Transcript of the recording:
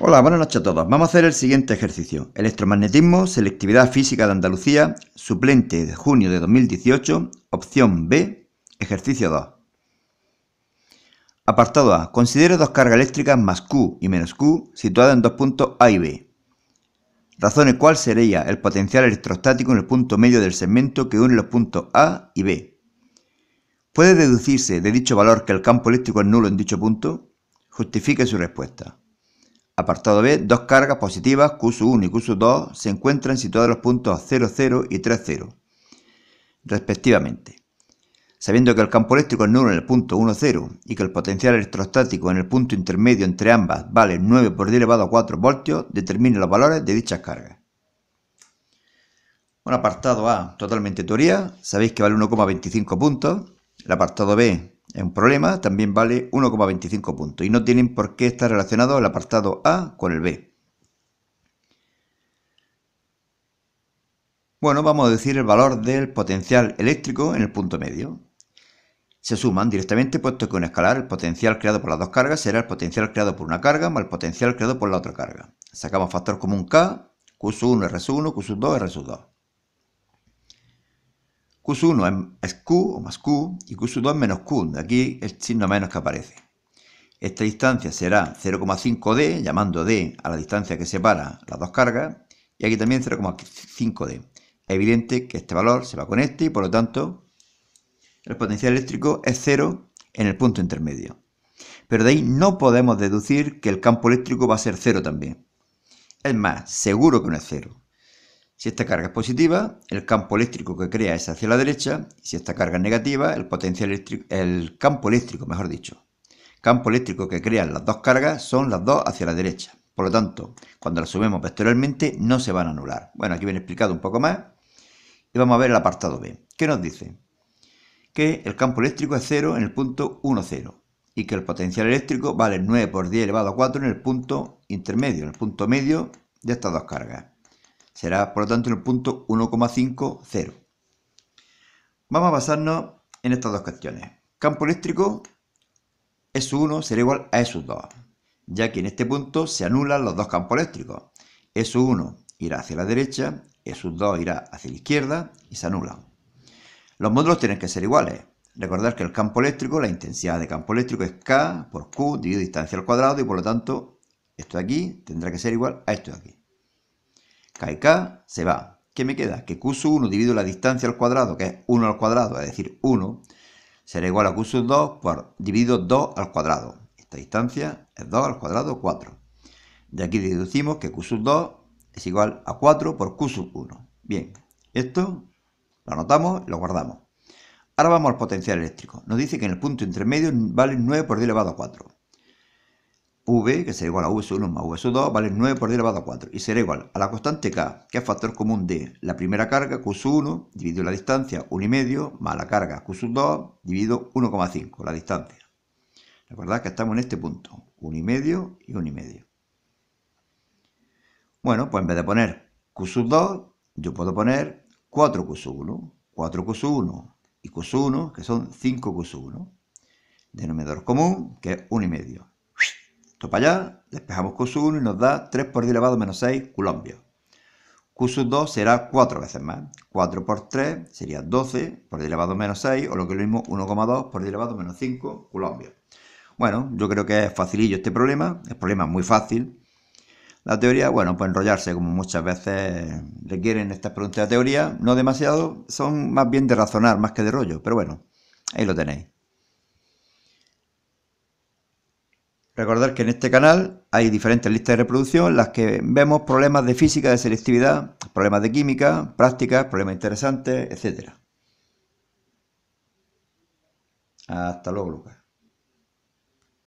Hola, buenas noches a todos. Vamos a hacer el siguiente ejercicio. Electromagnetismo, selectividad física de Andalucía, suplente de junio de 2018, opción B, ejercicio 2. Apartado A. Considere dos cargas eléctricas más Q y menos Q situadas en dos puntos A y B. Razone cuál sería el potencial electrostático en el punto medio del segmento que une los puntos A y B. ¿Puede deducirse de dicho valor que el campo eléctrico es nulo en dicho punto? Justifique su respuesta. Apartado B, dos cargas positivas, Q1 y Q2, se encuentran situadas en los puntos 0,0 y 3,0, respectivamente. Sabiendo que el campo eléctrico es nulo en el punto 1,0 y que el potencial electrostático en el punto intermedio entre ambas vale 9 por 10 elevado a 4 voltios, determina los valores de dichas cargas. Un apartado A, totalmente teoría, sabéis que vale 1,25 puntos. El apartado B, es un problema, también vale 1,25 puntos y no tienen por qué estar relacionado el apartado A con el B. Bueno, vamos a decir el valor del potencial eléctrico en el punto medio. Se suman directamente puesto que un escalar el potencial creado por las dos cargas será el potencial creado por una carga más el potencial creado por la otra carga. Sacamos factor común K, Q1, R1, Q2, R2. Q1 es Q o más Q y Q2 es menos Q, de aquí el signo menos que aparece. Esta distancia será 0,5D, llamando D a la distancia que separa las dos cargas, y aquí también 0,5D. Es evidente que este valor se va con este y por lo tanto el potencial eléctrico es cero en el punto intermedio. Pero de ahí no podemos deducir que el campo eléctrico va a ser cero también. Es más, seguro que no es cero. Si esta carga es positiva, el campo eléctrico que crea es hacia la derecha, si esta carga es negativa, el campo eléctrico, mejor dicho, campo eléctrico que crean las dos cargas son las dos hacia la derecha. Por lo tanto, cuando las sumemos posteriormente, no se van a anular. Bueno, aquí viene explicado un poco más. Y vamos a ver el apartado B. ¿Qué nos dice? Que el campo eléctrico es 0 en el punto 1, 0. Y que el potencial eléctrico vale 9 por 10 elevado a 4 en el punto intermedio, en el punto medio de estas dos cargas. Será, por lo tanto, en el punto 1,50. Vamos a basarnos en estas dos cuestiones. Campo eléctrico, S1 será igual a S2, ya que en este punto se anulan los dos campos eléctricos. S1 irá hacia la derecha, S2 irá hacia la izquierda y se anulan. Los módulos tienen que ser iguales. Recordar que el campo eléctrico, la intensidad de campo eléctrico es K por Q dividido distancia al cuadrado y por lo tanto esto de aquí tendrá que ser igual a esto de aquí. K se va. ¿Qué me queda? Que Q1 divido la distancia al cuadrado, que es 1 al cuadrado, es decir, 1, será igual a Q2 por dividido 2 al cuadrado. Esta distancia es 2 al cuadrado, 4. De aquí deducimos que Q2 es igual a 4 por Q1. Bien, esto lo anotamos y lo guardamos. Ahora vamos al potencial eléctrico. Nos dice que en el punto intermedio vale 9 por 10 elevado a 4. V, que será igual a v 1 más v 2 vale 9 por 10 elevado a 4. Y será igual a la constante K, que es factor común de la primera carga, Q1, dividido la distancia, 1,5, más la carga, Q2, dividido 1,5, la distancia. Recordad que estamos en este punto, 1,5 y 1,5. Bueno, pues en vez de poner Q2, yo puedo poner 4Q1, 4Q1 y Q1, que son 5Q1. Denominador común, que es 1,5. Esto para allá, despejamos Q1 y nos da 3 por 10 elevado menos 6 colombia Q2 será 4 veces más. 4 por 3 sería 12 por 10 elevado menos 6, o lo que es lo mismo 1,2 por 10 elevado menos 5 colombia Bueno, yo creo que es facilillo este problema. es problema muy fácil. La teoría, bueno, pues enrollarse, como muchas veces requieren estas preguntas de teoría, no demasiado, son más bien de razonar más que de rollo, pero bueno, ahí lo tenéis. Recordar que en este canal hay diferentes listas de reproducción en las que vemos problemas de física, de selectividad, problemas de química, prácticas, problemas interesantes, etc. Hasta luego, Lucas.